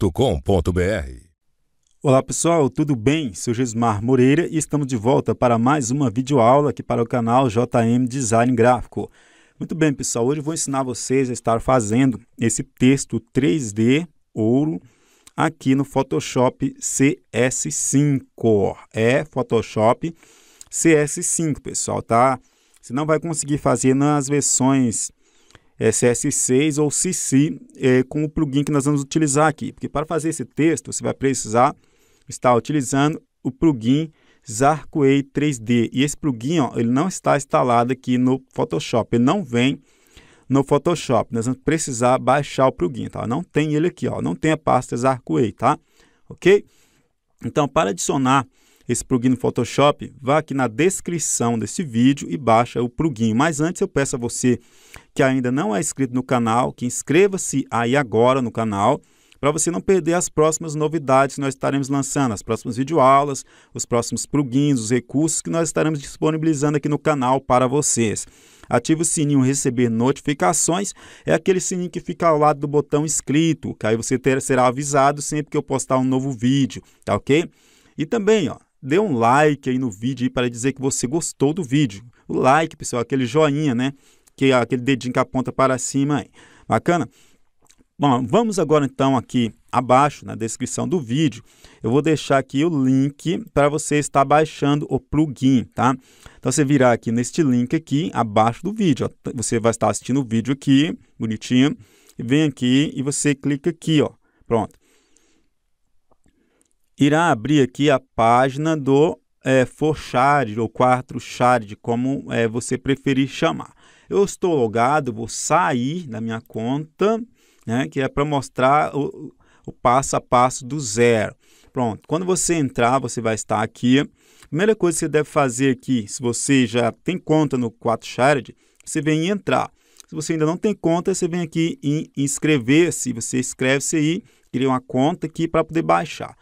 www.ecr.com.br. Olá pessoal, tudo bem? Sou Gismar Moreira e estamos de volta para mais uma videoaula aqui para o canal JM Design Gráfico. Muito bem pessoal, hoje vou ensinar vocês a estar fazendo esse texto 3D ouro aqui no Photoshop CS5. É Photoshop CS5 pessoal, tá? Você não vai conseguir fazer nas versões ss 6 ou CC é, eh, com o plugin que nós vamos utilizar aqui. Porque para fazer esse texto, você vai precisar estar utilizando o plugin Zarkway 3D. E esse plugin ó, ele não está instalado aqui no Photoshop, ele não vem no Photoshop. Nós vamos precisar baixar o plugin, tá? Não tem ele aqui, ó, não tem a pasta Zarkway, tá? Ok? Então, para adicionar esse plugin no Photoshop, vá aqui na descrição desse vídeo e baixa o plugin. Mas antes eu peço a você que ainda não é inscrito no canal, que inscreva-se aí agora no canal para você não perder as próximas novidades que nós estaremos lançando, as próximas videoaulas, os próximos plugins, os recursos que nós estaremos disponibilizando aqui no canal para vocês. Ative o sininho receber notificações, é aquele sininho que fica ao lado do botão inscrito, que aí você ter, será avisado sempre que eu postar um novo vídeo, tá ok? E também, ó, dê um like aí no vídeo para dizer que você gostou do vídeo. O like, pessoal, aquele joinha, né? que aquele dedinho que aponta para cima aí. Bacana? Bom, vamos agora então aqui abaixo na descrição do vídeo. Eu vou deixar aqui o link para você estar baixando o plugin, tá? Então você virar aqui neste link aqui abaixo do vídeo. Ó. Você vai estar assistindo o vídeo aqui, bonitinho. E vem aqui e você clica aqui, ó. Pronto. Irá abrir aqui a página do é, Forchard ou 4 Chard, como é, você preferir chamar eu estou logado, vou sair da minha conta, né, que é para mostrar o, o passo a passo do zero. Pronto, quando você entrar, você vai estar aqui. Primeira coisa que você deve fazer aqui, se você já tem conta no 4Shared, você vem entrar. Se você ainda não tem conta, você vem aqui em inscrever-se. Você escreve-se aí, cria uma conta aqui para poder baixar.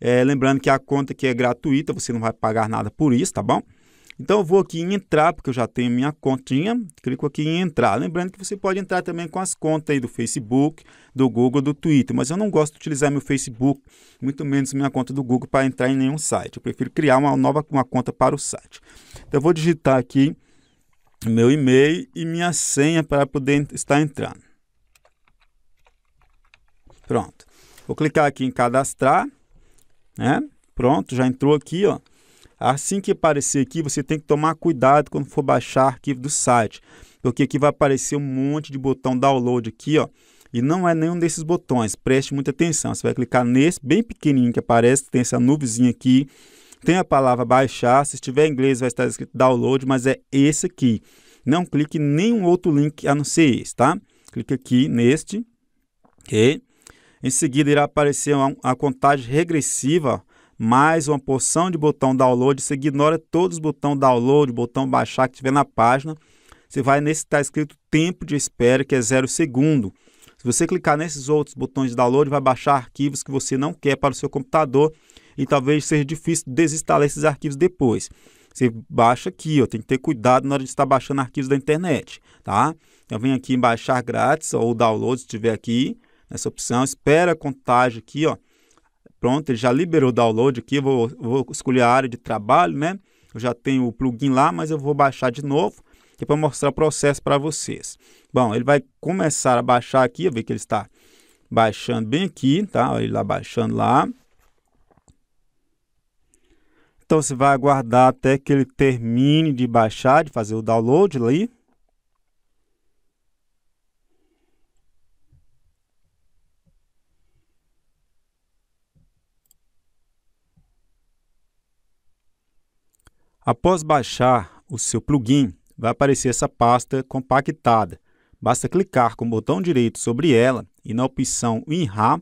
É, lembrando que a conta aqui é gratuita, você não vai pagar nada por isso, tá bom? Então eu vou aqui em entrar, porque eu já tenho minha continha, clico aqui em entrar. Lembrando que você pode entrar também com as contas aí do Facebook, do Google, do Twitter, mas eu não gosto de utilizar meu Facebook, muito menos minha conta do Google para entrar em nenhum site. Eu prefiro criar uma nova uma conta para o site. Então eu vou digitar aqui meu e-mail e minha senha para poder estar entrando. Pronto. Vou clicar aqui em cadastrar, né? Pronto, já entrou aqui, ó. Assim que aparecer aqui, você tem que tomar cuidado quando for baixar arquivo do site, porque aqui vai aparecer um monte de botão download aqui, ó. E não é nenhum desses botões, preste muita atenção. Você vai clicar nesse bem pequenininho que aparece, tem essa nuvezinha aqui. Tem a palavra baixar, se estiver em inglês vai estar escrito download, mas é esse aqui. Não clique em nenhum outro link a não ser esse, tá? Clique aqui neste, ok? Em seguida irá aparecer a uma contagem regressiva, mais uma porção de botão download. Você ignora todos os botões download, botão baixar que tiver na página. Você vai nesse que está escrito tempo de espera, que é zero segundo. Se você clicar nesses outros botões de download, vai baixar arquivos que você não quer para o seu computador e talvez seja difícil desinstalar esses arquivos depois. Você baixa aqui, ó, tem que ter cuidado na hora de estar baixando arquivos da internet, tá? Então vem aqui em baixar grátis ou download se tiver aqui, nessa opção, espera a contagem aqui, ó, Pronto, ele já liberou o download aqui, vou, vou escolher a área de trabalho, né? Eu já tenho o plugin lá, mas eu vou baixar de novo, que é para mostrar o processo para vocês. Bom, ele vai começar a baixar aqui, eu vejo que ele está baixando bem aqui, tá? Ele lá baixando lá. Então você vai aguardar até que ele termine de baixar, de fazer o download ali, Após baixar o seu plugin, vai aparecer essa pasta compactada. Basta clicar com o botão direito sobre ela e na opção WinRAR,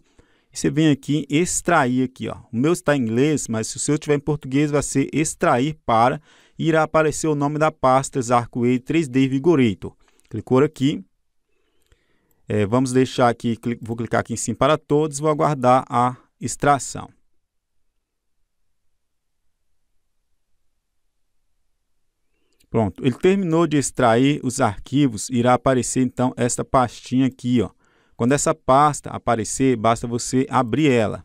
você vem aqui extrair aqui, ó. O meu está em inglês, mas se o seu tiver em português vai ser extrair para e irá aparecer o nome da pasta Zarcway 3D Vigorator. Clicou aqui. É, vamos deixar aqui, vou clicar aqui em sim para todos, vou aguardar a extração. Pronto, ele terminou de extrair os arquivos, irá aparecer então esta pastinha aqui, ó. Quando essa pasta aparecer, basta você abrir ela.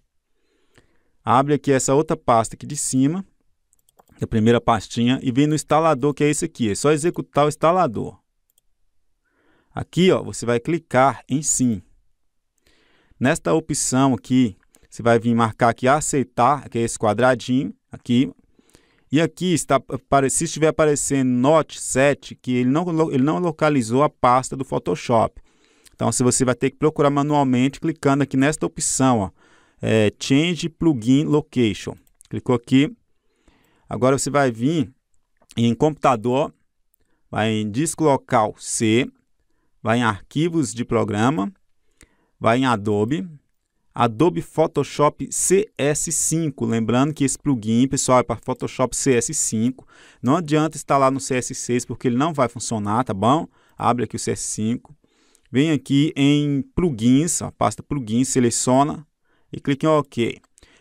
Abre aqui essa outra pasta aqui de cima, a primeira pastinha, e vem no instalador, que é esse aqui. É só executar o instalador. Aqui, ó, você vai clicar em Sim. Nesta opção aqui, você vai vir marcar aqui Aceitar, que é esse quadradinho aqui. E aqui está, se estiver aparecendo Note 7, que ele não, ele não localizou a pasta do Photoshop. Então, se você vai ter que procurar manualmente, clicando aqui nesta opção, ó, é, Change Plugin Location. Clicou aqui. Agora você vai vir em computador, vai em disco local C, vai em arquivos de programa, vai em Adobe, Adobe Photoshop CS5. Lembrando que esse plugin, pessoal, é para Photoshop CS5. Não adianta instalar no CS6 porque ele não vai funcionar, tá bom? Abre aqui o CS5. Vem aqui em plugins, a pasta plugins, seleciona e clique em OK.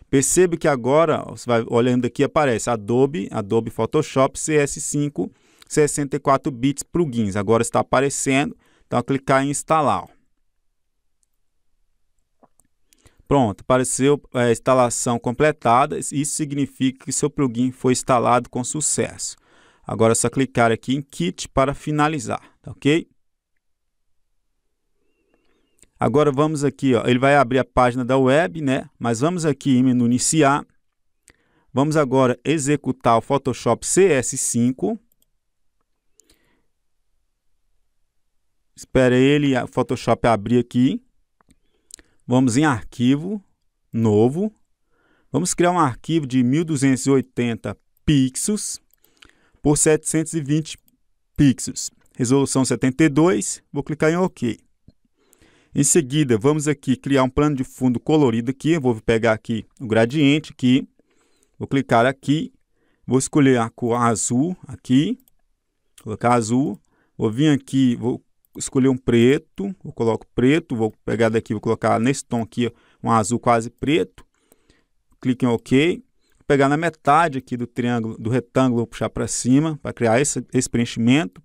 Perceba que agora, você vai olhando aqui, aparece Adobe, Adobe Photoshop CS5 64 bits plugins. Agora está aparecendo, então clicar em instalar. Ó. Pronto, apareceu é, a instalação completada. Isso significa que seu plugin foi instalado com sucesso. Agora é só clicar aqui em Kit para finalizar, tá ok? Agora vamos aqui, ó, ele vai abrir a página da web, né? Mas vamos aqui em menu iniciar. Vamos agora executar o Photoshop CS5. Espera ele, o Photoshop abrir aqui. Vamos em arquivo, novo. Vamos criar um arquivo de 1280 pixels por 720 pixels. Resolução 72, vou clicar em OK. Em seguida, vamos aqui criar um plano de fundo colorido aqui. Vou pegar aqui o gradiente aqui. Vou clicar aqui. Vou escolher a cor azul aqui. Vou colocar azul. Vou vir aqui, vou escolher um preto, eu coloco preto, vou pegar daqui, vou colocar nesse tom aqui um azul quase preto, clique em OK, vou pegar na metade aqui do triângulo, do retângulo, vou puxar para cima para criar esse, esse preenchimento,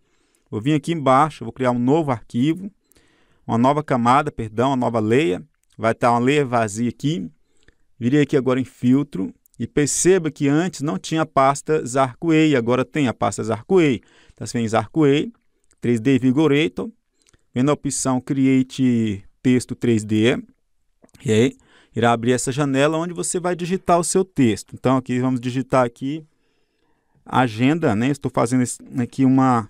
vou vir aqui embaixo, vou criar um novo arquivo, uma nova camada, perdão, uma nova leia, vai estar tá uma leia vazia aqui, virei aqui agora em filtro, e perceba que antes não tinha pasta Arcoei, agora tem a pasta Arcoei. Então, tá você vem em Arcoei, 3D Vigorator. Vem na opção Create Texto 3D. E aí, irá abrir essa janela onde você vai digitar o seu texto. Então, aqui vamos digitar aqui agenda, né? Estou fazendo aqui uma,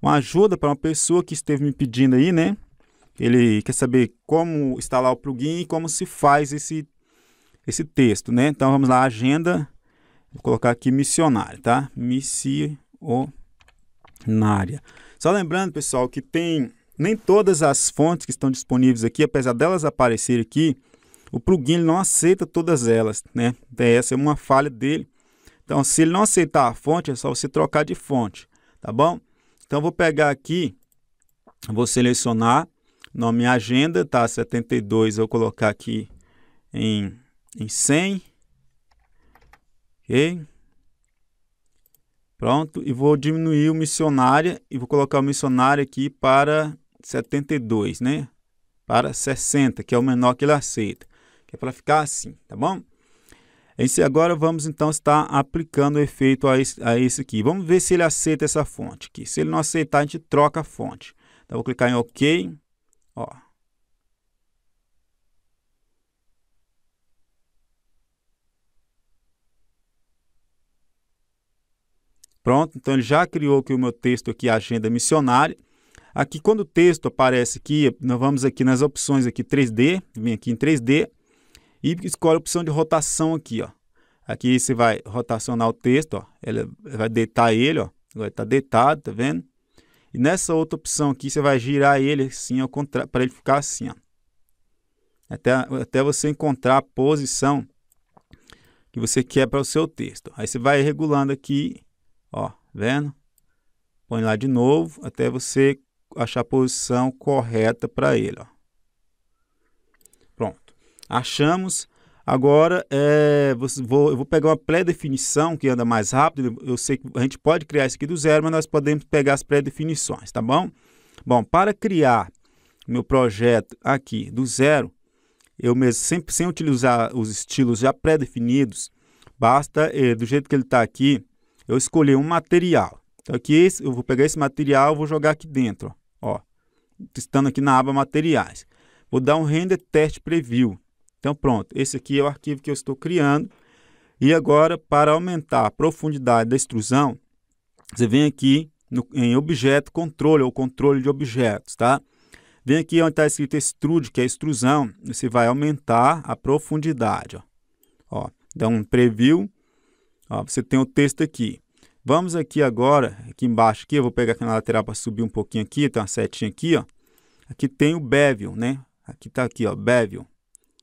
uma ajuda para uma pessoa que esteve me pedindo aí, né? Ele quer saber como instalar o plugin e como se faz esse, esse texto, né? Então, vamos lá, agenda. Vou colocar aqui missionário, tá? Missionária. Só lembrando, pessoal, que tem nem todas as fontes que estão disponíveis aqui, apesar delas aparecerem aqui, o plugin não aceita todas elas, né? Essa é uma falha dele. Então, se ele não aceitar a fonte, é só você trocar de fonte, tá bom? Então, vou pegar aqui, vou selecionar, nome agenda, tá? 72, eu vou colocar aqui em, em 100, ok? Pronto, e vou diminuir o missionária e vou colocar o missionário aqui para 72, né? Para 60, que é o menor que ele aceita, que é para ficar assim, tá bom? Esse é agora vamos então estar aplicando o efeito a esse, a esse aqui. Vamos ver se ele aceita essa fonte aqui. Se ele não aceitar, a gente troca a fonte. Então vou clicar em OK. Ó, Pronto, então ele já criou aqui o meu texto aqui, Agenda Missionária. Aqui quando o texto aparece aqui, nós vamos aqui nas opções aqui 3D, vem aqui em 3D e escolhe a opção de rotação aqui, ó. Aqui você vai rotacionar o texto, ó. Ele vai deitar ele, ó. Agora está deitado, tá vendo? E nessa outra opção aqui você vai girar ele assim ao contrário, para ele ficar assim, ó. Até, até você encontrar a posição que você quer para o seu texto. Aí você vai regulando aqui Ó, vendo? Põe lá de novo até você achar a posição correta para ele, ó. Pronto. Achamos. Agora, é, vou, eu vou pegar uma pré-definição que anda mais rápido. Eu sei que a gente pode criar isso aqui do zero, mas nós podemos pegar as pré-definições, tá bom? Bom, para criar meu projeto aqui do zero, eu mesmo sempre sem utilizar os estilos já pré-definidos, basta, eh, do jeito que ele está aqui, eu escolhi um material. Então aqui eu vou pegar esse material, vou jogar aqui dentro, ó. Estando aqui na aba materiais. Vou dar um render test preview. Então pronto, esse aqui é o arquivo que eu estou criando. E agora para aumentar a profundidade da extrusão, você vem aqui no, em objeto controle ou controle de objetos, tá? Vem aqui onde está escrito extrude, que é extrusão, você vai aumentar a profundidade, ó. ó dá um preview, Ó, você tem o texto aqui. Vamos aqui agora, aqui embaixo aqui, eu vou pegar aqui na lateral para subir um pouquinho aqui, tem uma setinha aqui, ó. Aqui tem o Bevel, né? Aqui está aqui, ó, Bevel.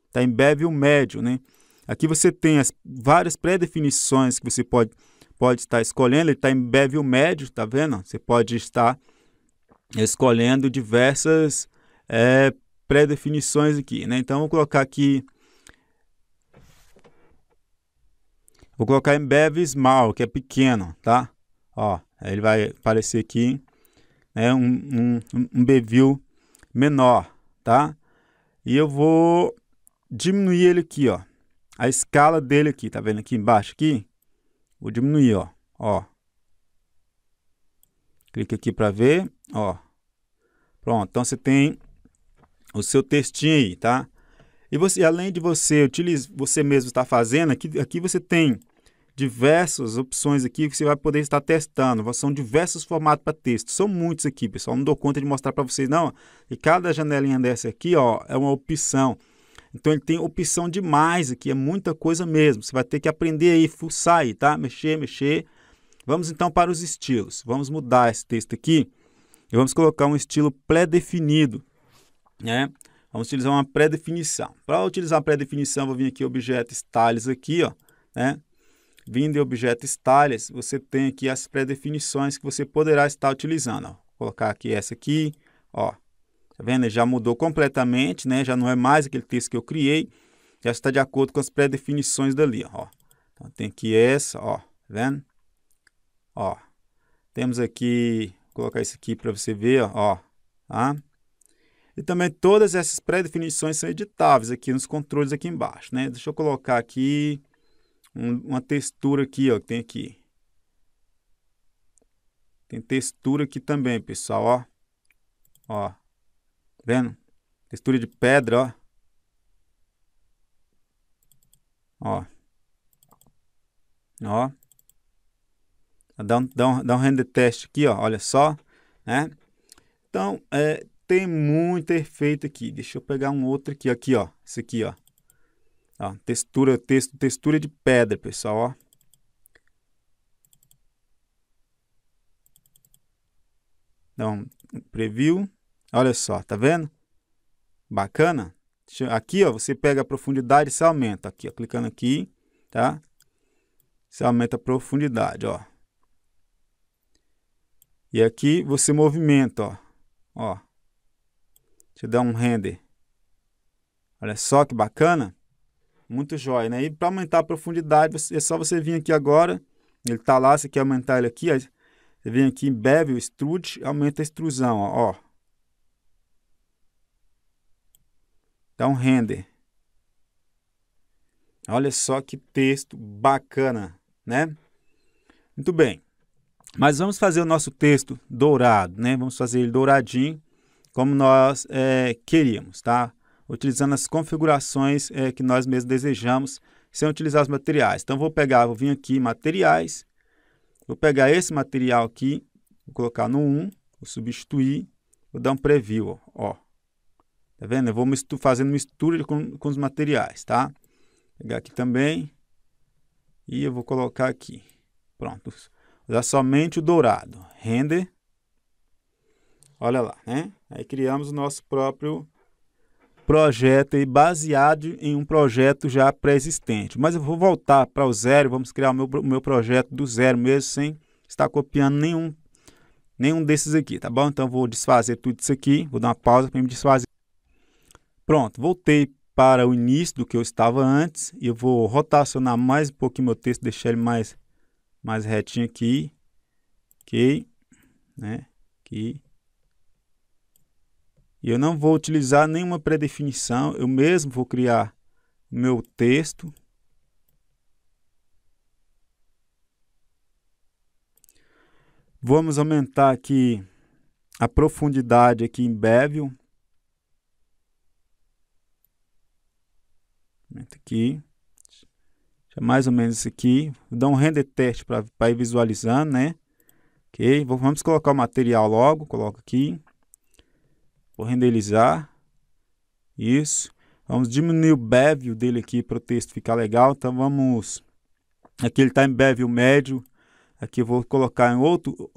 Está em Bevel médio, né? Aqui você tem as várias pré-definições que você pode, pode estar escolhendo. Ele está em Bevel médio, tá vendo? Você pode estar escolhendo diversas é, pré-definições aqui, né? Então, vou colocar aqui Vou colocar em Bev Small, que é pequeno, tá? Ó, ele vai aparecer aqui, né? Um, um, um menor, tá? E eu vou diminuir ele aqui, ó. A escala dele aqui, tá vendo aqui embaixo aqui? Vou diminuir, ó. Ó. Clique aqui para ver, ó. Pronto, então você tem o seu textinho aí, tá? E você, além de você utilizar você mesmo estar fazendo, aqui, aqui você tem diversas opções aqui que você vai poder estar testando. São diversos formatos para texto. São muitos aqui, pessoal. Não dou conta de mostrar para vocês, não. E cada janelinha dessa aqui, ó, é uma opção. Então ele tem opção demais aqui, é muita coisa mesmo. Você vai ter que aprender aí, fuçar aí, tá? Mexer, mexer. Vamos então para os estilos. Vamos mudar esse texto aqui e vamos colocar um estilo pré-definido, né? Vamos utilizar uma pré-definição. Para utilizar a pré-definição, vou vir aqui objeto styles aqui, ó, né? Vindo em objeto styles, você tem aqui as pré-definições que você poderá estar utilizando. Ó. Vou colocar aqui essa aqui, ó. Tá vendo? Já mudou completamente, né? Já não é mais aquele texto que eu criei. Já está de acordo com as pré-definições dali, ó. Então, tem aqui essa, ó. Tá vendo? Ó. Temos aqui, vou colocar isso aqui para você ver, ó. ó tá? E também todas essas pré-definições são editáveis aqui nos controles aqui embaixo, né? Deixa eu colocar aqui um, uma textura aqui, ó, que tem aqui. Tem textura aqui também, pessoal, ó. Ó. Tá vendo? Textura de pedra, ó. Ó. Ó. Dá um, dá um, dá um render teste aqui, ó. Olha só, né? Então, é, tem muito efeito aqui. Deixa eu pegar um outro aqui, aqui, ó. Esse aqui, ó. ó textura, texto, textura de pedra, pessoal, ó. Então, preview. Olha só, tá vendo? Bacana? Aqui, ó, você pega a profundidade e você aumenta. Aqui, ó, clicando aqui, tá? Você aumenta a profundidade, ó. E aqui você movimenta, ó. Ó dá um render. Olha só que bacana. Muito jóia, né? E para aumentar a profundidade, é só você vir aqui agora. Ele está lá, você quer aumentar ele aqui. Você vem aqui em Bevel, Extrude, aumenta a extrusão, ó. Dá um render. Olha só que texto bacana, né? Muito bem. Mas vamos fazer o nosso texto dourado, né? Vamos fazer ele douradinho como nós é, queríamos, tá? Utilizando as configurações é, que nós mesmos desejamos, sem utilizar os materiais. Então, vou pegar, vou vir aqui, materiais, vou pegar esse material aqui, vou colocar no 1, vou substituir, vou dar um preview, ó. Tá vendo? Eu vou mistu fazendo mistura com, com os materiais, tá? Vou pegar aqui também e eu vou colocar aqui. Pronto. Usar somente o dourado. Render. Olha lá, né? Aí criamos o nosso próprio projeto aí, baseado em um projeto já pré-existente. Mas eu vou voltar para o zero, vamos criar o meu, meu projeto do zero mesmo, sem estar copiando nenhum, nenhum desses aqui, tá bom? Então, vou desfazer tudo isso aqui, vou dar uma pausa para me desfazer. Pronto, voltei para o início do que eu estava antes e eu vou rotacionar mais um pouquinho meu texto, deixar ele mais, mais retinho aqui, ok, né, aqui, e eu não vou utilizar nenhuma predefinição, eu mesmo vou criar meu texto. Vamos aumentar aqui a profundidade aqui em bevel. Aumenta aqui. Deixa mais ou menos isso aqui. Vou dar um render teste para ir visualizando, né? Ok, vamos colocar o material logo. Coloco aqui. Vou renderizar. Isso. Vamos diminuir o bevel dele aqui para o texto ficar legal. Então vamos... Aqui ele está em bevel médio. Aqui eu vou colocar em outro...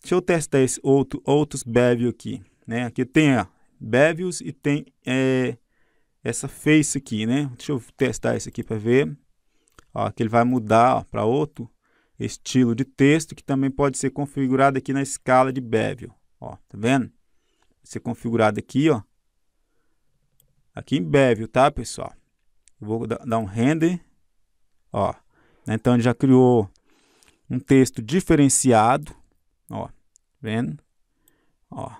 Deixa eu testar esse outro, outros bevel aqui. Né? Aqui tem ó, bevels e tem é, essa face aqui, né? Deixa eu testar esse aqui para ver. Ó, que ele vai mudar para outro estilo de texto que também pode ser configurado aqui na escala de bevel. Ó, tá vendo? ser configurado aqui, ó. Aqui em Bevel, tá, pessoal? Eu vou dar um render, ó. Então, ele já criou um texto diferenciado, ó. Vendo? Ó.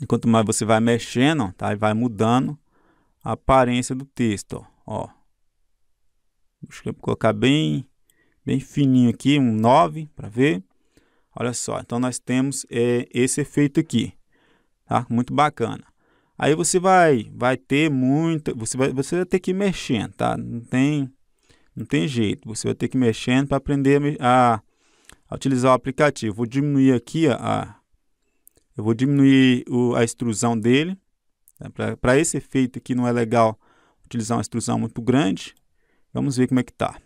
Enquanto mais você vai mexendo, ó, tá? E vai mudando a aparência do texto, ó. ó. Deixa eu colocar bem, bem fininho aqui, um 9, para ver. Olha só, então nós temos é, esse efeito aqui tá? Muito bacana. Aí você vai, vai ter muita, você vai, você vai ter que ir mexendo, tá? Não tem, não tem jeito. Você vai ter que ir mexendo para aprender a, a, utilizar o aplicativo. Vou diminuir aqui a, a eu vou diminuir o, a extrusão dele. Tá? Né? Para esse efeito aqui não é legal utilizar uma extrusão muito grande. Vamos ver como é que tá.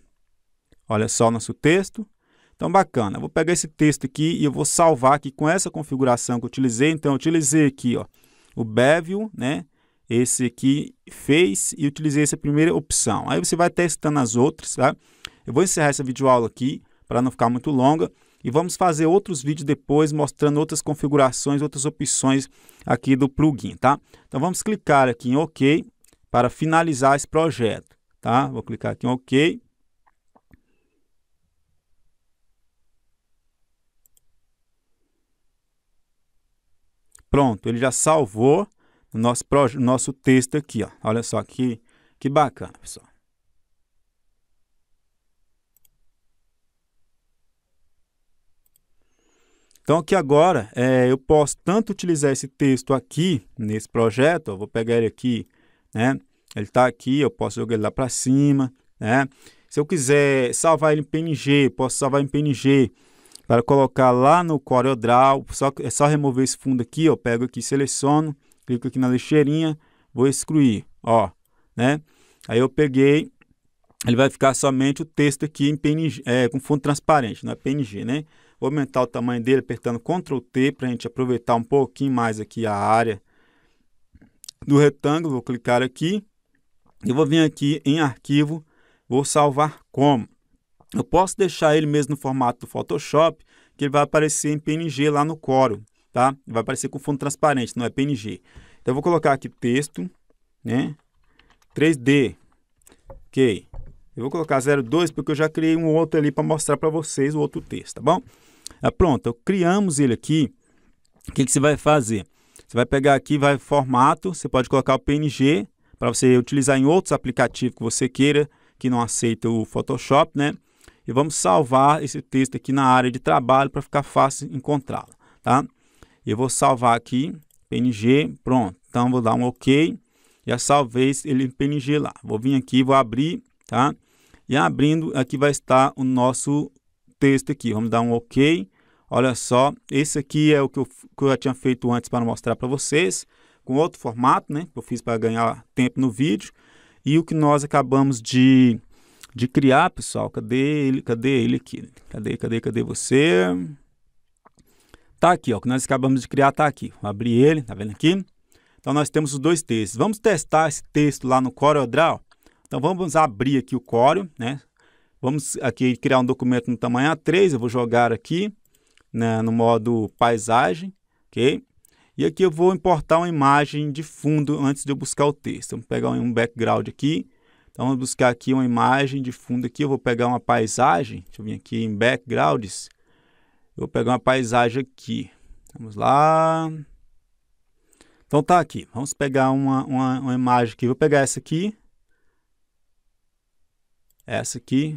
Olha só o nosso texto. Então, bacana. Eu vou pegar esse texto aqui e eu vou salvar aqui com essa configuração que eu utilizei. Então, eu utilizei aqui ó, o Bevel, né? esse aqui fez e utilizei essa primeira opção. Aí você vai testando as outras, tá? Eu vou encerrar essa videoaula aqui para não ficar muito longa e vamos fazer outros vídeos depois mostrando outras configurações, outras opções aqui do plugin, tá? Então vamos clicar aqui em OK para finalizar esse projeto, tá? Vou clicar aqui em OK Pronto, ele já salvou o nosso, nosso texto aqui. Ó. Olha só que, que bacana, pessoal. Então, aqui agora, é, eu posso tanto utilizar esse texto aqui, nesse projeto, vou pegar ele aqui, né? Ele está aqui, eu posso jogar ele lá para cima, né? Se eu quiser salvar ele em PNG, posso salvar em PNG para colocar lá no CorelDRAW, só, é só remover esse fundo aqui, ó, pego aqui, seleciono, clico aqui na lixeirinha, vou excluir, ó, né? Aí eu peguei, ele vai ficar somente o texto aqui em PNG, é, com fundo transparente, não é PNG, né? Vou aumentar o tamanho dele apertando Ctrl T para a gente aproveitar um pouquinho mais aqui a área do retângulo, vou clicar aqui, e vou vir aqui em arquivo, vou salvar como. Eu posso deixar ele mesmo no formato do Photoshop, que ele vai aparecer em PNG lá no coro, tá? Vai aparecer com fundo transparente, não é PNG. Então, eu vou colocar aqui texto, né? 3D. Ok. Eu vou colocar 02 porque eu já criei um outro ali para mostrar para vocês o outro texto, tá bom? Ah, pronto, eu criamos ele aqui. O que, que você vai fazer? Você vai pegar aqui, vai formato, você pode colocar o PNG para você utilizar em outros aplicativos que você queira, que não aceita o Photoshop, né? e vamos salvar esse texto aqui na área de trabalho para ficar fácil encontrá-lo, tá? Eu vou salvar aqui, PNG, pronto. Então, vou dar um OK, já salvei ele em PNG lá. Vou vir aqui, vou abrir, tá? E abrindo, aqui vai estar o nosso texto aqui. Vamos dar um OK. Olha só, esse aqui é o que eu, que eu já tinha feito antes para mostrar para vocês, com outro formato, né? Que eu fiz para ganhar tempo no vídeo. E o que nós acabamos de de criar, pessoal. Cadê ele? Cadê ele aqui? Cadê, cadê, cadê você? Tá aqui, ó. O que nós acabamos de criar tá aqui. Vou abrir ele, tá vendo aqui? Então nós temos os dois textos. Vamos testar esse texto lá no CorelDRAW. Então vamos abrir aqui o Corel, né? Vamos aqui criar um documento no tamanho A3. Eu vou jogar aqui né, no modo paisagem, ok? E aqui eu vou importar uma imagem de fundo antes de eu buscar o texto. Vamos pegar um background aqui então vamos buscar aqui uma imagem de fundo aqui, eu vou pegar uma paisagem, deixa eu vir aqui em backgrounds, eu vou pegar uma paisagem aqui, vamos lá, então tá aqui, vamos pegar uma, uma, uma imagem aqui, vou pegar essa aqui, essa aqui,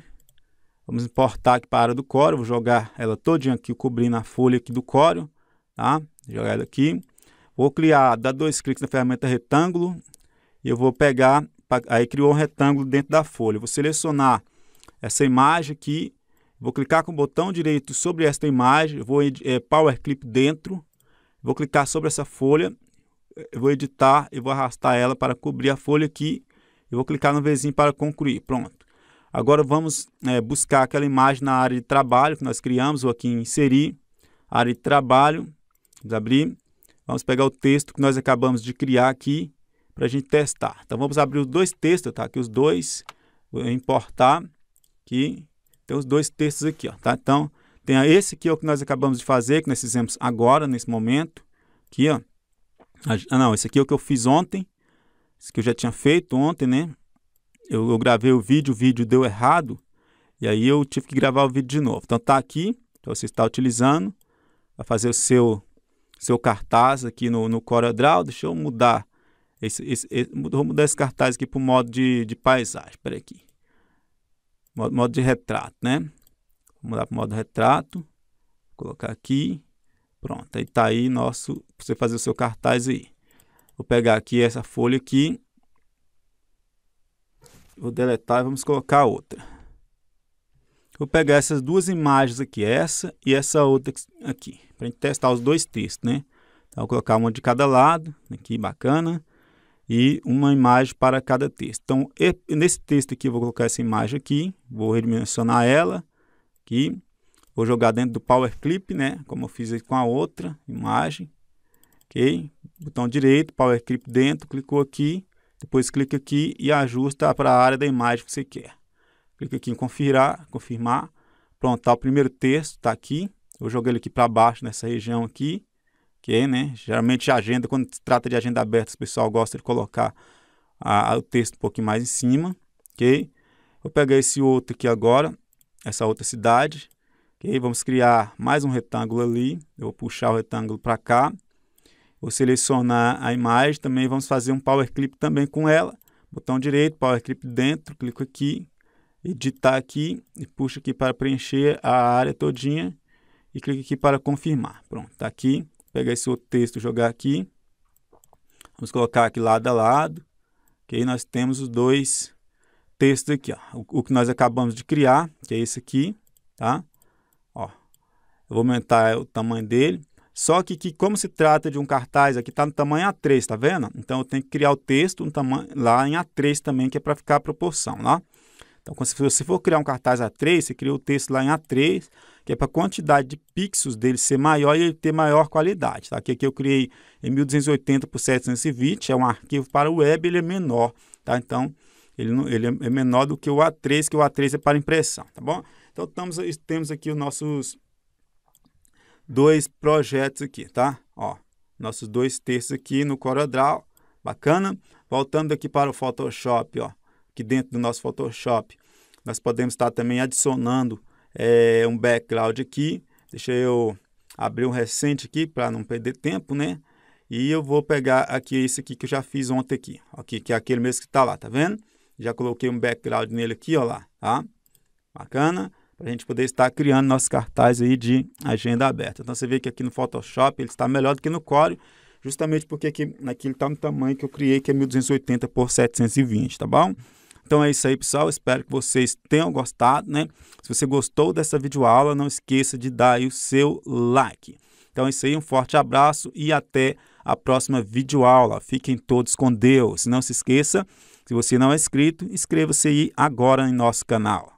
vamos importar aqui para a área do Core, vou jogar ela todinha aqui, cobrindo a folha aqui do Core, tá? Vou jogar ela aqui, vou criar, dar dois cliques na ferramenta retângulo, e eu vou pegar aí criou um retângulo dentro da folha. Vou selecionar essa imagem aqui, vou clicar com o botão direito sobre esta imagem, vou é, power clip dentro, vou clicar sobre essa folha, vou editar e vou arrastar ela para cobrir a folha aqui, e vou clicar no vizinho para concluir, pronto. Agora vamos é, buscar aquela imagem na área de trabalho que nós criamos, vou aqui em inserir, área de trabalho, vamos abrir, vamos pegar o texto que nós acabamos de criar aqui, para a gente testar. Então vamos abrir os dois textos, tá? Aqui os dois, importar, que tem os dois textos aqui, ó, tá? Então tem esse aqui, é o que nós acabamos de fazer, que nós fizemos agora, nesse momento, aqui, ó. Ah, não, esse aqui é o que eu fiz ontem, esse que eu já tinha feito ontem, né? Eu, eu gravei o vídeo, o vídeo deu errado, e aí eu tive que gravar o vídeo de novo. Então tá aqui, então você está utilizando, para fazer o seu seu cartaz aqui no, no CorelDRAW, deixa eu mudar esse, esse, esse, vou mudar esse cartaz aqui para o modo de, de paisagem. Espera aqui. Modo, modo de retrato, né? Vou mudar para o modo retrato. Vou colocar aqui. Pronto. Aí está aí nosso. Você fazer o seu cartaz aí. Vou pegar aqui essa folha aqui. Vou deletar e vamos colocar outra. Vou pegar essas duas imagens aqui, essa e essa outra aqui, para a gente testar os dois textos, né? Então, vou colocar uma de cada lado, aqui, bacana e uma imagem para cada texto. Então, nesse texto aqui, eu vou colocar essa imagem aqui, vou redimensionar ela aqui, vou jogar dentro do Power Clip, né, como eu fiz com a outra imagem, ok? Botão direito, Power Clip dentro, clicou aqui, depois clica aqui e ajusta para a área da imagem que você quer. Clica aqui em confirmar, confirmar. Pronto, tá, o primeiro texto está aqui, eu jogo ele aqui para baixo nessa região aqui, né? Geralmente a agenda, quando se trata de agenda aberta, o pessoal gosta de colocar a, a, o texto um pouquinho mais em cima, ok? vou pegar esse outro aqui agora, essa outra cidade, ok? Vamos criar mais um retângulo ali, eu vou puxar o retângulo para cá, vou selecionar a imagem, também vamos fazer um power clip também com ela, botão direito, power clip dentro, clico aqui, editar aqui e puxo aqui para preencher a área todinha e clico aqui para confirmar. Pronto, está aqui pegar esse outro texto e jogar aqui. Vamos colocar aqui lado a lado. Que aí nós temos os dois textos aqui. Ó. O, o que nós acabamos de criar, que é esse aqui. Tá? Ó, eu vou aumentar o tamanho dele. Só que, que como se trata de um cartaz, aqui está no tamanho A3, tá vendo? Então eu tenho que criar o texto um tamanho, lá em A3 também, que é para ficar a proporção lá. Tá? Então, se você for criar um cartaz A3, você cria o texto lá em A3, que é para a quantidade de pixels dele ser maior e ele ter maior qualidade. Tá? Aqui, aqui eu criei em 1280 por 720, é um arquivo para web, ele é menor. Tá? Então, ele, não, ele é, é menor do que o A3, que o A3 é para impressão, tá bom? Então, estamos, temos aqui os nossos dois projetos aqui, tá? Ó, nossos dois textos aqui no CorelDRAW, bacana. Voltando aqui para o Photoshop, ó, que dentro do nosso Photoshop nós podemos estar também adicionando é, um background aqui. Deixa eu abrir um recente aqui para não perder tempo, né? E eu vou pegar aqui esse aqui que eu já fiz ontem aqui, aqui que é aquele mesmo que está lá, tá vendo? Já coloquei um background nele aqui, ó lá, tá? Bacana? Para a gente poder estar criando nossos cartazes aí de agenda aberta. Então, você vê que aqui no Photoshop ele está melhor do que no Core, justamente porque aqui, aqui ele está no tamanho que eu criei, que é 1280 por 720, tá bom? Então é isso aí, pessoal. Espero que vocês tenham gostado, né? Se você gostou dessa videoaula, não esqueça de dar o seu like. Então é isso aí, um forte abraço e até a próxima videoaula. Fiquem todos com Deus. Não se esqueça, se você não é inscrito, inscreva-se aí agora em nosso canal.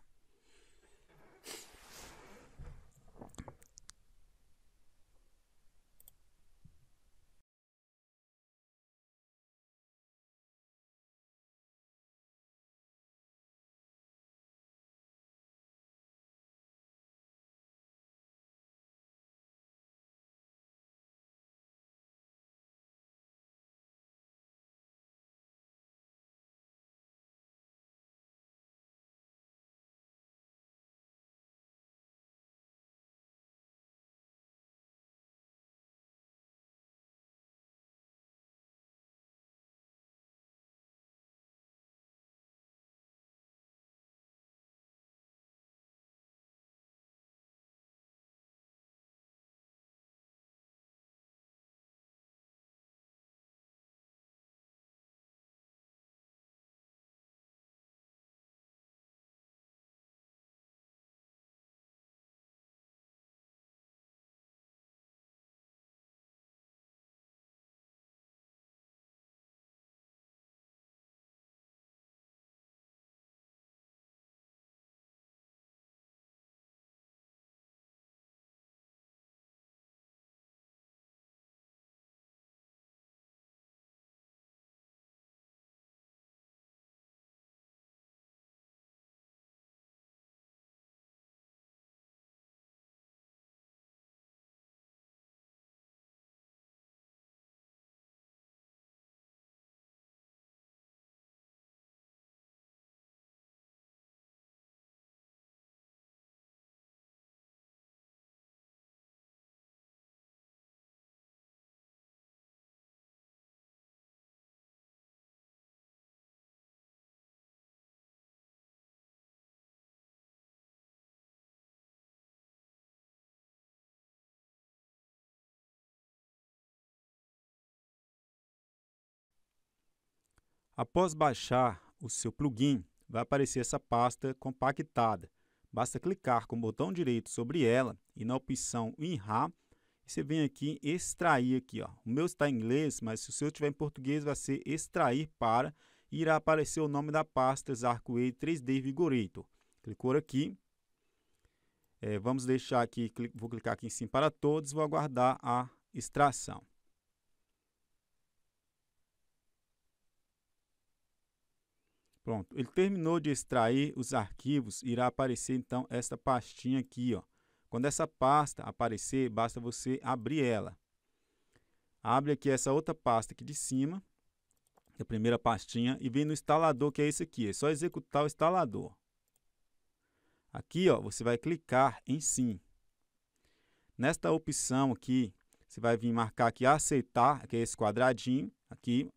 Após baixar o seu plugin, vai aparecer essa pasta compactada. Basta clicar com o botão direito sobre ela e na opção WinRAR, você vem aqui extrair aqui, ó. O meu está em inglês, mas se o seu tiver em português vai ser extrair para e irá aparecer o nome da pasta Zarcway 3D Vigorator. Clicou aqui. É, vamos deixar aqui, vou clicar aqui em sim para todos, vou aguardar a extração. Pronto, ele terminou de extrair os arquivos, irá aparecer então esta pastinha aqui, ó. Quando essa pasta aparecer, basta você abrir ela. Abre aqui essa outra pasta aqui de cima, a primeira pastinha, e vem no instalador, que é esse aqui. É só executar o instalador. Aqui, ó, você vai clicar em Sim. Nesta opção aqui, você vai vir marcar aqui Aceitar, que é esse quadradinho aqui.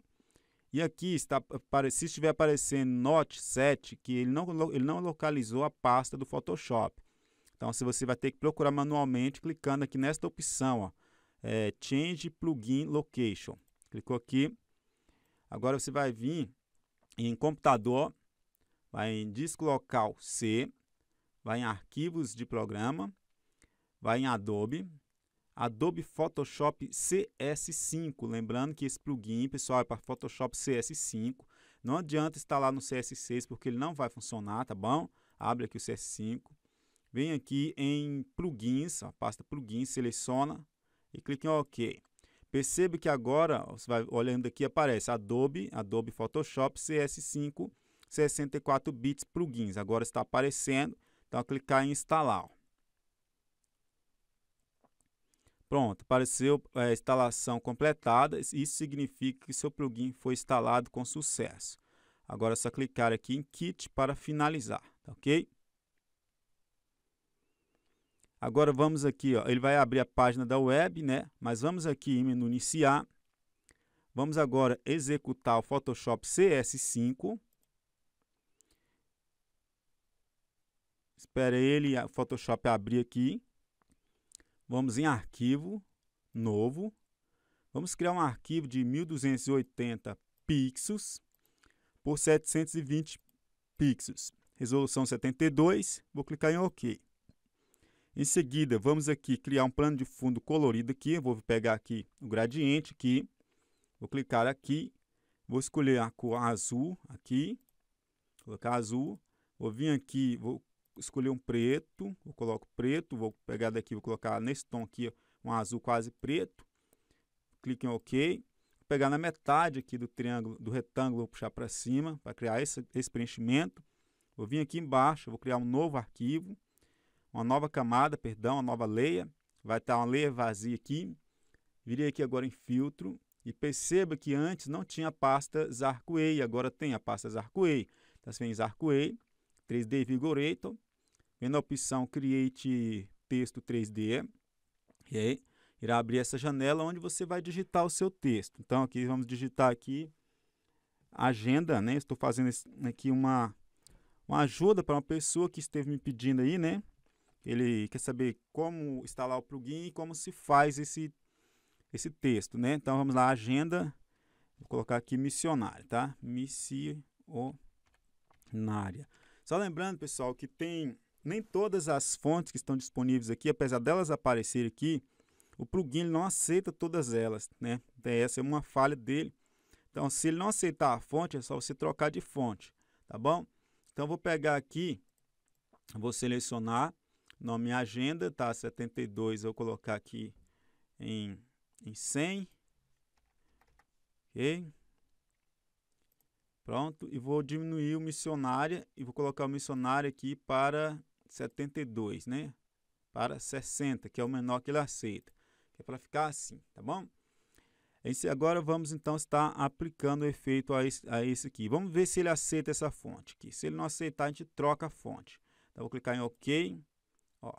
E aqui está, se estiver aparecendo Note 7, que ele não, ele não localizou a pasta do Photoshop. Então, se você vai ter que procurar manualmente, clicando aqui nesta opção, ó, é, Change Plugin Location. Clicou aqui. Agora você vai vir em computador, vai em disco local C, vai em arquivos de programa, vai em Adobe, Adobe Photoshop CS5. Lembrando que esse plugin, pessoal, é para Photoshop CS5. Não adianta instalar no CS6 porque ele não vai funcionar, tá bom? Abre aqui o CS5. Vem aqui em plugins, a pasta plugins, seleciona e clique em OK. Perceba que agora, você vai olhando aqui, aparece Adobe, Adobe Photoshop CS5 64 bits plugins. Agora está aparecendo, então clicar em instalar. Ó. Pronto, apareceu é, a instalação completada. Isso significa que seu plugin foi instalado com sucesso. Agora é só clicar aqui em Kit para finalizar, tá ok? Agora vamos aqui, ó, ele vai abrir a página da web, né? Mas vamos aqui em menu iniciar. Vamos agora executar o Photoshop CS5. Espera ele, o Photoshop abrir aqui. Vamos em arquivo, novo. Vamos criar um arquivo de 1280 pixels por 720 pixels. Resolução 72, vou clicar em OK. Em seguida, vamos aqui criar um plano de fundo colorido aqui. Vou pegar aqui o gradiente aqui. Vou clicar aqui. Vou escolher a cor azul aqui. Vou colocar azul. Vou vir aqui, vou escolher um preto, eu coloco preto, vou pegar daqui, vou colocar nesse tom aqui um azul quase preto, clique em OK, vou pegar na metade aqui do triângulo, do retângulo, vou puxar para cima para criar esse, esse preenchimento, vou vir aqui embaixo, vou criar um novo arquivo, uma nova camada, perdão, uma nova leia, vai estar tá uma leia vazia aqui, virei aqui agora em filtro, e perceba que antes não tinha pasta Arcoei, agora tem a pasta Arcoei. Então, tá você vem em Arcoei, 3D Vigorator. Vendo a opção Create Texto 3D. E aí, irá abrir essa janela onde você vai digitar o seu texto. Então, aqui vamos digitar aqui agenda, né? Estou fazendo aqui uma, uma ajuda para uma pessoa que esteve me pedindo aí, né? Ele quer saber como instalar o plugin e como se faz esse, esse texto, né? Então, vamos lá, agenda. Vou colocar aqui missionário, tá? Missionária. Só lembrando, pessoal, que tem nem todas as fontes que estão disponíveis aqui, apesar delas aparecerem aqui, o plugin não aceita todas elas, né? Essa é uma falha dele. Então, se ele não aceitar a fonte, é só você trocar de fonte, tá bom? Então, vou pegar aqui, vou selecionar, nome agenda, tá? 72, eu vou colocar aqui em, em 100, ok? Pronto, e vou diminuir o missionário e vou colocar o missionário aqui para 72, né? Para 60, que é o menor que ele aceita. Que é para ficar assim, tá bom? Esse é agora vamos então estar aplicando o efeito a esse, a esse aqui. Vamos ver se ele aceita essa fonte aqui. Se ele não aceitar, a gente troca a fonte. Então, vou clicar em OK. Ó,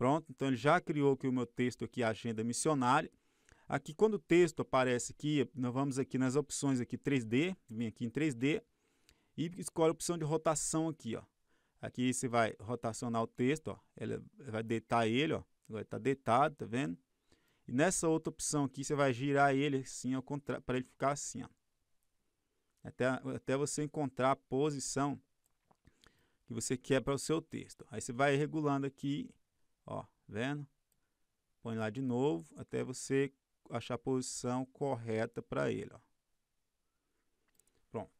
Pronto, então ele já criou aqui o meu texto aqui, agenda missionária. Aqui quando o texto aparece aqui, nós vamos aqui nas opções aqui 3D, vem aqui em 3D e escolhe a opção de rotação aqui, ó. Aqui você vai rotacionar o texto, ó. Ele vai deitar ele, ó. Agora tá deitado, tá vendo? E nessa outra opção aqui você vai girar ele assim ao contrário para ele ficar assim, ó. Até até você encontrar a posição que você quer para o seu texto. Aí você vai regulando aqui Ó, vendo? Põe lá de novo até você achar a posição correta para ele, ó. Pronto.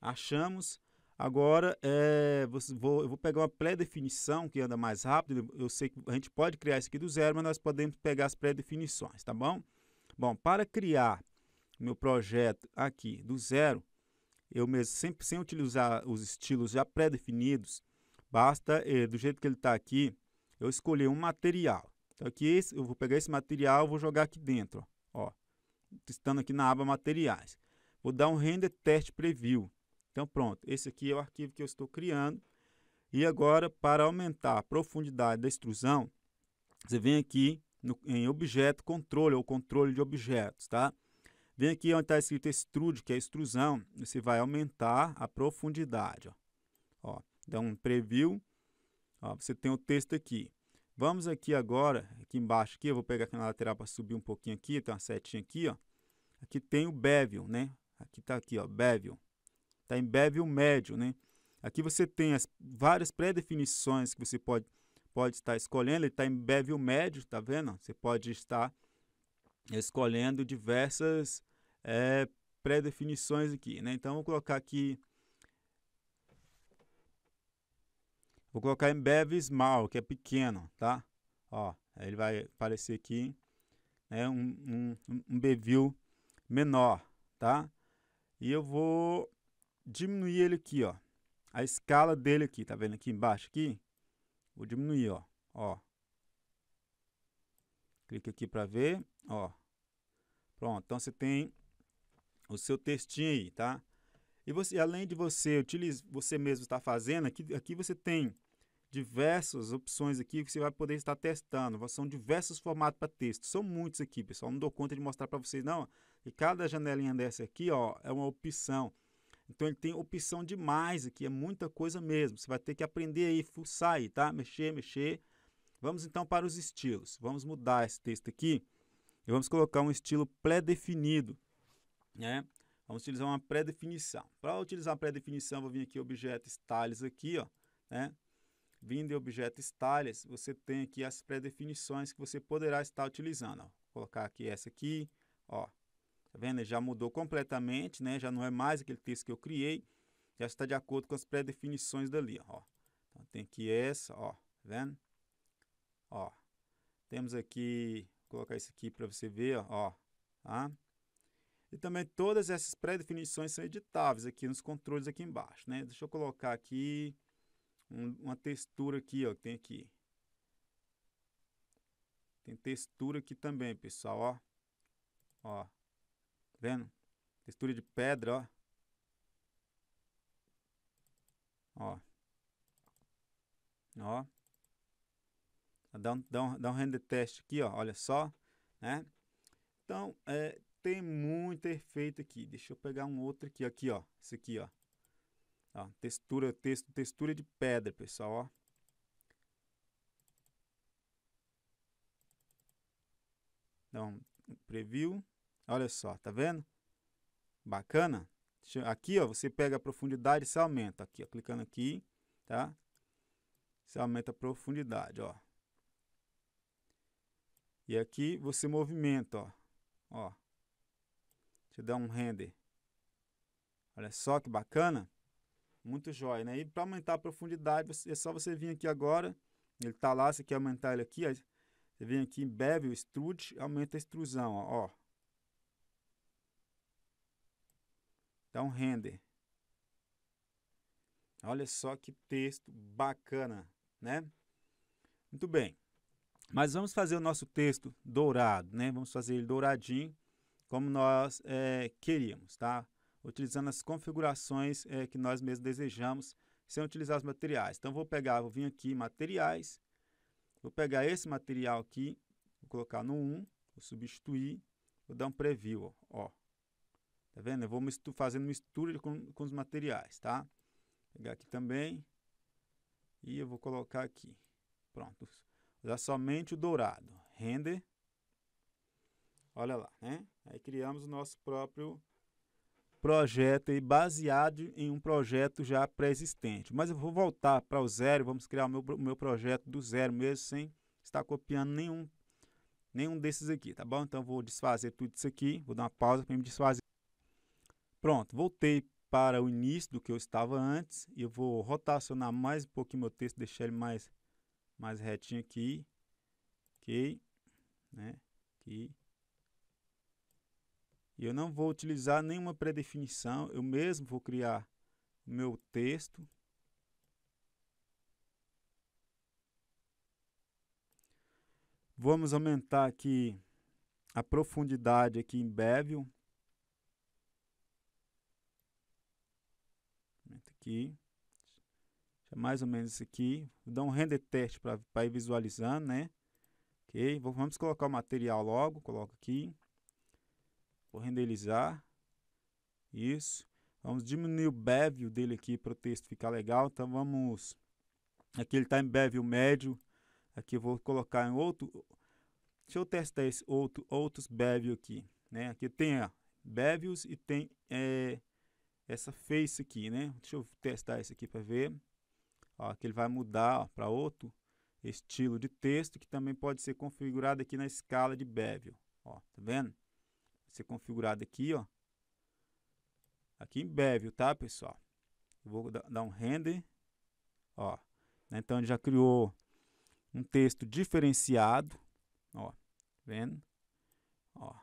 Achamos. Agora, é, vou, eu vou pegar uma pré-definição que anda mais rápido. Eu sei que a gente pode criar isso aqui do zero, mas nós podemos pegar as pré-definições, tá bom? Bom, para criar meu projeto aqui do zero, eu mesmo sempre sem utilizar os estilos já pré-definidos, basta, eh, do jeito que ele está aqui, eu escolhi um material. Então aqui eu vou pegar esse material, vou jogar aqui dentro, ó. Estando aqui na aba materiais. Vou dar um render test preview. Então pronto, esse aqui é o arquivo que eu estou criando. E agora para aumentar a profundidade da extrusão, você vem aqui no, em objeto controle ou controle de objetos, tá? Vem aqui onde está escrito extrude, que é extrusão, você vai aumentar a profundidade, ó. ó dá um preview, Ó, você tem o texto aqui. Vamos aqui agora, aqui embaixo aqui, eu vou pegar aqui na lateral para subir um pouquinho aqui, tem uma setinha aqui, ó. Aqui tem o Bevel, né? Aqui está aqui, ó, Bevel. Tá em Bevel médio, né? Aqui você tem as várias pré-definições que você pode, pode estar escolhendo. Ele está em Bevel médio, tá vendo? Você pode estar escolhendo diversas é, pré-definições aqui, né? Então, vou colocar aqui Vou colocar em Embev Small, que é pequeno, tá? Ó, ele vai aparecer aqui, né? Um, um, um menor, tá? E eu vou diminuir ele aqui, ó. A escala dele aqui, tá vendo aqui embaixo aqui? Vou diminuir, ó. Ó. Clique aqui para ver, ó. Pronto, então você tem o seu textinho aí, tá? E você, além de você utilizar você mesmo está fazendo, aqui, aqui você tem diversas opções aqui que você vai poder estar testando. São diversos formatos para texto. São muitos aqui, pessoal. Não dou conta de mostrar para vocês, não. E cada janelinha dessa aqui, ó, é uma opção. Então ele tem opção demais aqui, é muita coisa mesmo. Você vai ter que aprender aí, fuçar aí, tá? Mexer, mexer. Vamos então para os estilos. Vamos mudar esse texto aqui e vamos colocar um estilo pré-definido, né? Vamos utilizar uma pré-definição. Para utilizar a pré-definição, vou vir aqui objeto styles aqui, ó, né? Vindo em objeto styles, você tem aqui as pré-definições que você poderá estar utilizando. Ó. Vou colocar aqui essa aqui, ó. Tá vendo? Já mudou completamente, né? Já não é mais aquele texto que eu criei. Já está de acordo com as pré-definições dali, ó. Então tem aqui essa, ó, tá vendo? Ó. Temos aqui, vou colocar isso aqui para você ver, ó, ó, tá? E também todas essas pré-definições são editáveis aqui nos controles aqui embaixo, né? Deixa eu colocar aqui um, uma textura aqui, ó, que tem aqui. Tem textura aqui também, pessoal, ó. Ó. Tá vendo? Textura de pedra, ó. Ó. Ó. Dá um, dá um, dá um render teste aqui, ó. Olha só, né? Então, é, tem muito efeito aqui. Deixa eu pegar um outro aqui, aqui, ó. Esse aqui, ó. ó textura, texto, textura de pedra, pessoal, ó. Dá um preview. Olha só, tá vendo? Bacana? aqui, ó, você pega a profundidade e você aumenta. Aqui, ó, clicando aqui, tá? Você aumenta a profundidade, ó. E aqui você movimenta, ó. Ó dá um render. Olha só que bacana. Muito jóia, né? E para aumentar a profundidade, é só você vir aqui agora. Ele está lá, você quer aumentar ele aqui. Você vem aqui em Bevel, Extrude, aumenta a extrusão, ó. ó. Dá um render. Olha só que texto bacana, né? Muito bem. Mas vamos fazer o nosso texto dourado, né? Vamos fazer ele douradinho como nós é, queríamos, tá? Utilizando as configurações é, que nós mesmos desejamos, sem utilizar os materiais. Então, vou pegar, vou vir aqui, materiais, vou pegar esse material aqui, vou colocar no 1, vou substituir, vou dar um preview, ó. Tá vendo? Eu vou fazendo mistura com, com os materiais, tá? Vou pegar aqui também e eu vou colocar aqui. Pronto. Usar somente o dourado. Render. Olha lá, né? Aí criamos o nosso próprio projeto aí, baseado em um projeto já pré-existente. Mas eu vou voltar para o zero, vamos criar o meu, meu projeto do zero mesmo, sem estar copiando nenhum, nenhum desses aqui, tá bom? Então, vou desfazer tudo isso aqui, vou dar uma pausa para me desfazer. Pronto, voltei para o início do que eu estava antes, e eu vou rotacionar mais um pouquinho meu texto, deixar ele mais, mais retinho aqui, ok? Né? Aqui. E eu não vou utilizar nenhuma predefinição, eu mesmo vou criar o meu texto. Vamos aumentar aqui a profundidade aqui em bevel. Aumenta aqui. Deixa mais ou menos isso aqui. Vou dar um render teste para ir visualizando, né? Ok, vamos colocar o material logo. Coloco aqui. Vou renderizar. Isso. Vamos diminuir o bevel dele aqui para o texto ficar legal. Então vamos... Aqui ele está em bevel médio. Aqui eu vou colocar em outro... Deixa eu testar esse outro, outros bevel aqui. Né? Aqui tem ó, bevels e tem é, essa face aqui, né? Deixa eu testar esse aqui para ver. Ó, ele vai mudar para outro estilo de texto que também pode ser configurado aqui na escala de bevel. Ó, tá vendo? ser configurado aqui, ó. Aqui em Bevel, tá, pessoal? Eu vou dar um render, ó. Né, então, ele já criou um texto diferenciado, ó. Vendo? Ó.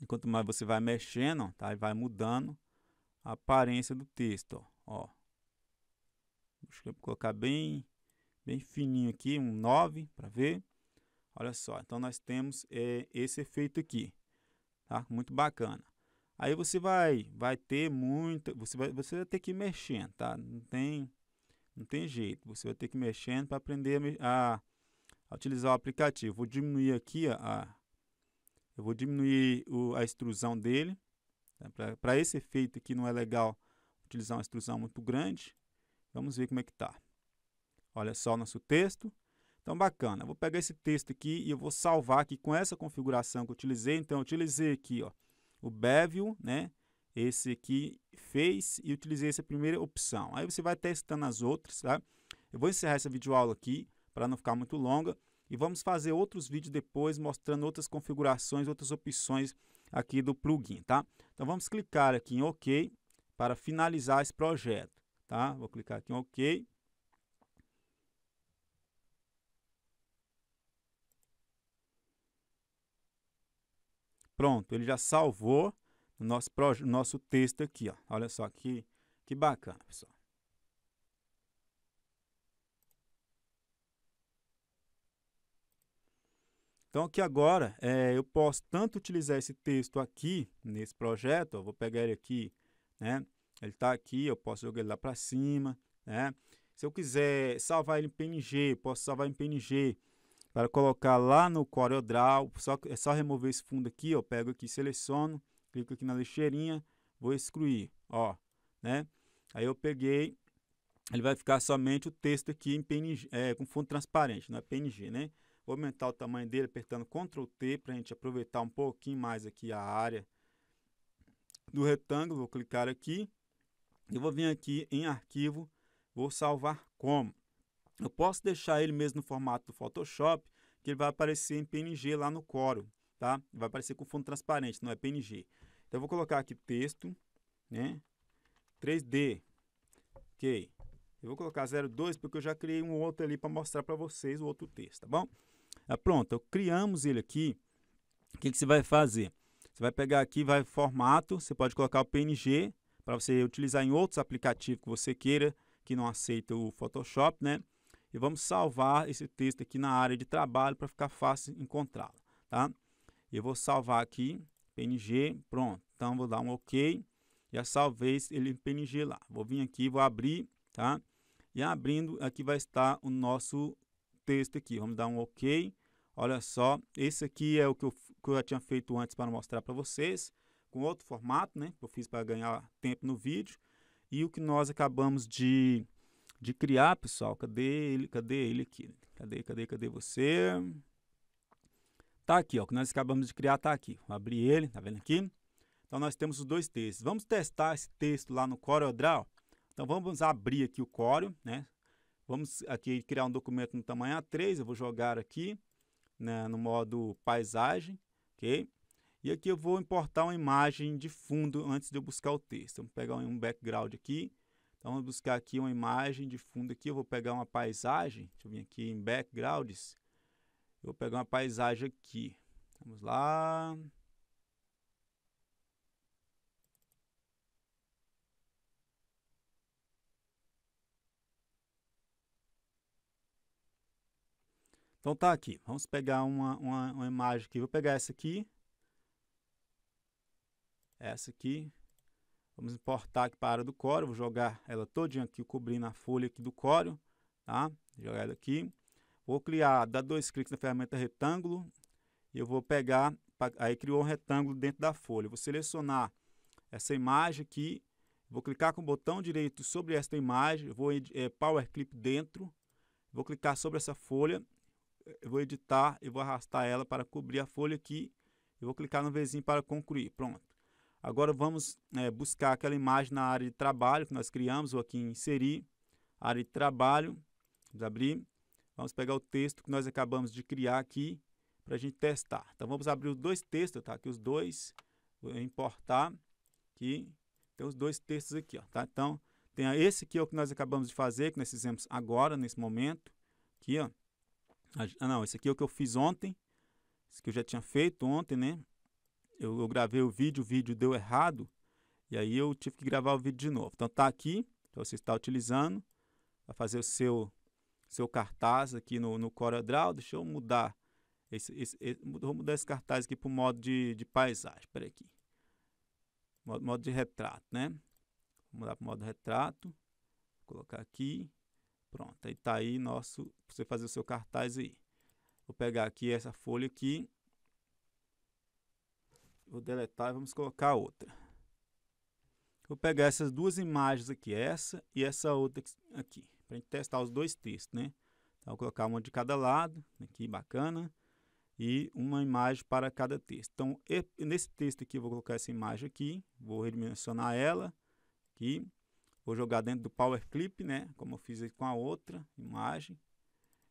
Enquanto mais você vai mexendo, ó, tá? E vai mudando a aparência do texto, ó. ó. Deixa eu colocar bem, bem fininho aqui, um 9, para ver. Olha só, então nós temos é, esse efeito aqui tá? Muito bacana. Aí você vai, vai ter muita, você vai, você vai ter que ir mexendo, tá? Não tem, não tem jeito. Você vai ter que ir mexendo para aprender a, a, utilizar o aplicativo. Vou diminuir aqui a, a eu vou diminuir o, a extrusão dele. Tá? Né? Para esse efeito aqui não é legal utilizar uma extrusão muito grande. Vamos ver como é que tá. Olha só o nosso texto. Então, bacana. Vou pegar esse texto aqui e eu vou salvar aqui com essa configuração que eu utilizei. Então, eu utilizei aqui ó, o Bevel, né? esse aqui fez e utilizei essa primeira opção. Aí você vai testando as outras, tá? Eu vou encerrar essa videoaula aqui para não ficar muito longa e vamos fazer outros vídeos depois mostrando outras configurações, outras opções aqui do plugin, tá? Então vamos clicar aqui em OK para finalizar esse projeto, tá? Vou clicar aqui em OK Pronto, ele já salvou o nosso, nosso texto aqui. Ó. Olha só que, que bacana, pessoal. Então, aqui agora, é, eu posso tanto utilizar esse texto aqui, nesse projeto, ó, vou pegar ele aqui, né? Ele está aqui, eu posso jogar ele lá para cima, né? Se eu quiser salvar ele em PNG, posso salvar em PNG para colocar lá no CorelDRAW, só, é só remover esse fundo aqui, eu pego aqui, seleciono, clico aqui na lixeirinha, vou excluir, ó, né? Aí eu peguei, ele vai ficar somente o texto aqui em PNG, é, com fundo transparente, não é PNG, né? Vou aumentar o tamanho dele apertando Ctrl T para a gente aproveitar um pouquinho mais aqui a área do retângulo, vou clicar aqui, e vou vir aqui em arquivo, vou salvar como. Eu posso deixar ele mesmo no formato do Photoshop, que ele vai aparecer em PNG lá no Corel, tá? Vai aparecer com fundo transparente, não é PNG. Então, eu vou colocar aqui texto, né? 3D. Ok. Eu vou colocar 02 porque eu já criei um outro ali para mostrar para vocês o outro texto, tá bom? Ah, pronto, eu criamos ele aqui. O que, que você vai fazer? Você vai pegar aqui, vai formato, você pode colocar o PNG para você utilizar em outros aplicativos que você queira, que não aceita o Photoshop, né? e vamos salvar esse texto aqui na área de trabalho para ficar fácil encontrá-lo, tá? Eu vou salvar aqui, PNG, pronto. Então, vou dar um OK, já salvei ele em PNG lá. Vou vir aqui, vou abrir, tá? E abrindo, aqui vai estar o nosso texto aqui. Vamos dar um OK. Olha só, esse aqui é o que eu, que eu já tinha feito antes para mostrar para vocês, com outro formato, né? Que eu fiz para ganhar tempo no vídeo. E o que nós acabamos de de criar, pessoal. Cadê ele? Cadê ele aqui? Cadê, cadê, cadê você? Tá aqui, ó. O que nós acabamos de criar tá aqui. Vou abrir ele, tá vendo aqui? Então nós temos os dois textos. Vamos testar esse texto lá no CorelDRAW. Então vamos abrir aqui o Corel, né? Vamos aqui criar um documento no tamanho A3. Eu vou jogar aqui né, no modo paisagem, ok? E aqui eu vou importar uma imagem de fundo antes de eu buscar o texto. Vamos pegar um background aqui então vamos buscar aqui uma imagem de fundo aqui, eu vou pegar uma paisagem, deixa eu vir aqui em backgrounds, eu vou pegar uma paisagem aqui. Vamos lá. Então tá aqui, vamos pegar uma, uma, uma imagem aqui, vou pegar essa aqui, essa aqui, Vamos importar aqui para a área do core, vou jogar ela todinha aqui, cobrindo a folha aqui do core, tá? Vou jogar ela aqui. Vou criar, dar dois cliques na ferramenta retângulo e eu vou pegar, aí criou um retângulo dentro da folha. Vou selecionar essa imagem aqui, vou clicar com o botão direito sobre esta imagem, vou é, power clip dentro, vou clicar sobre essa folha, vou editar e vou arrastar ela para cobrir a folha aqui, e vou clicar no vizinho para concluir, pronto. Agora vamos é, buscar aquela imagem na área de trabalho que nós criamos, ou aqui em inserir, área de trabalho, vamos abrir, vamos pegar o texto que nós acabamos de criar aqui para a gente testar. Então vamos abrir os dois textos, tá? Aqui os dois, vou importar, aqui, tem os dois textos aqui, ó, tá? Então tem esse aqui é o que nós acabamos de fazer, que nós fizemos agora, nesse momento, aqui, ó. Ah, não, esse aqui é o que eu fiz ontem, esse que eu já tinha feito ontem, né? eu, eu gravei o vídeo, o vídeo deu errado, e aí eu tive que gravar o vídeo de novo. Então tá aqui, então você está utilizando para fazer o seu seu cartaz aqui no, no CorelDRAW. Deixa eu mudar esse, esse, esse, vou mudar esse cartaz aqui para o modo de, de paisagem. Espera aqui. Modo, modo, de retrato, né? Vou mudar para o modo retrato. Vou colocar aqui. Pronto, aí tá aí nosso, você fazer o seu cartaz aí. Vou pegar aqui essa folha aqui Vou deletar e vamos colocar outra. Vou pegar essas duas imagens aqui, essa e essa outra aqui, para a gente testar os dois textos, né? Então, vou colocar uma de cada lado, aqui, bacana, e uma imagem para cada texto. Então, nesse texto aqui, eu vou colocar essa imagem aqui, vou redimensionar ela, aqui, vou jogar dentro do Power Clip, né? Como eu fiz com a outra imagem,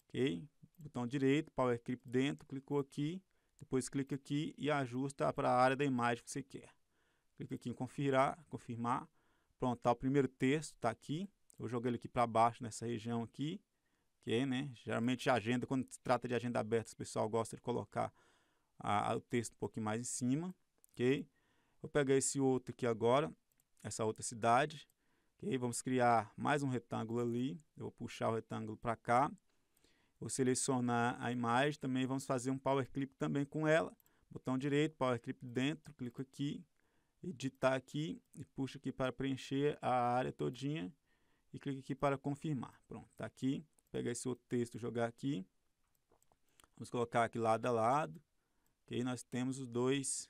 ok? Botão direito, Power Clip dentro, clicou aqui, depois clica aqui e ajusta para a área da imagem que você quer. Clica aqui em confirmar, confirmar. Pronto, está o primeiro texto, está aqui. Eu joguei ele aqui para baixo nessa região aqui, ok é, né? Geralmente a agenda, quando se trata de agenda aberta, o pessoal gosta de colocar a, a, o texto um pouquinho mais em cima, ok? Vou pegar esse outro aqui agora, essa outra cidade, ok? Vamos criar mais um retângulo ali. Eu vou puxar o retângulo para cá Vou selecionar a imagem, também vamos fazer um power clip também com ela. Botão direito, power clip dentro, clico aqui, editar aqui e puxo aqui para preencher a área todinha e clico aqui para confirmar. Pronto, está aqui. Pegar esse outro texto jogar aqui. Vamos colocar aqui lado a lado. Que aí nós temos os dois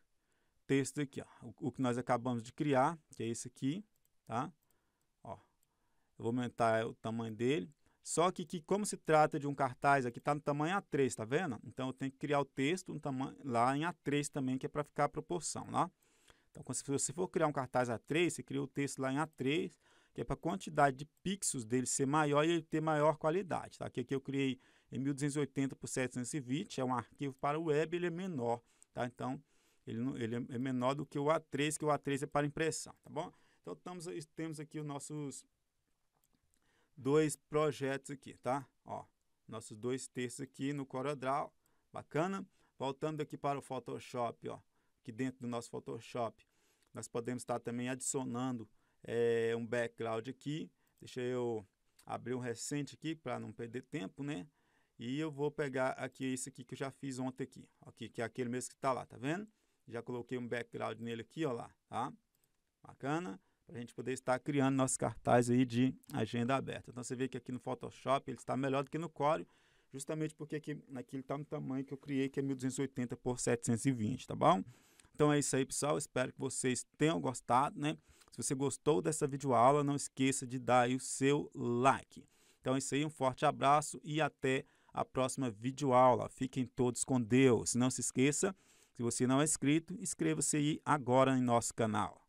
textos aqui. Ó. O, o que nós acabamos de criar, que é esse aqui. Tá? Ó, eu vou aumentar o tamanho dele. Só que, que como se trata de um cartaz, aqui está no tamanho A3, tá vendo? Então eu tenho que criar o texto um tamanho, lá em A3 também, que é para ficar a proporção, lá. Né? Então, se você for criar um cartaz A3, você cria o texto lá em A3, que é para a quantidade de pixels dele ser maior e ele ter maior qualidade. Tá? Aqui, aqui eu criei em 1280 por 720, é um arquivo para web, ele é menor. Tá? Então, ele, ele é, é menor do que o A3, que o A3 é para impressão. Tá bom? Então, estamos, temos aqui os nossos dois projetos aqui, tá? Ó, nossos dois textos aqui no CorelDRAW, bacana? Voltando aqui para o Photoshop, ó, aqui dentro do nosso Photoshop, nós podemos estar também adicionando é, um background aqui. Deixa eu abrir um recente aqui para não perder tempo, né? E eu vou pegar aqui esse aqui que eu já fiz ontem aqui, aqui que é aquele mesmo que está lá, tá vendo? Já coloquei um background nele aqui, ó lá, tá? Bacana para a gente poder estar criando nossos cartazes aí de agenda aberta. Então você vê que aqui no Photoshop ele está melhor do que no Core, justamente porque aqui, naquele está no tamanho que eu criei, que é 1280 por 720, tá bom? Então é isso aí, pessoal. Espero que vocês tenham gostado, né? Se você gostou dessa videoaula, não esqueça de dar aí o seu like. Então é isso aí, um forte abraço e até a próxima videoaula. Fiquem todos com Deus. Não se esqueça, se você não é inscrito, inscreva-se aí agora em nosso canal.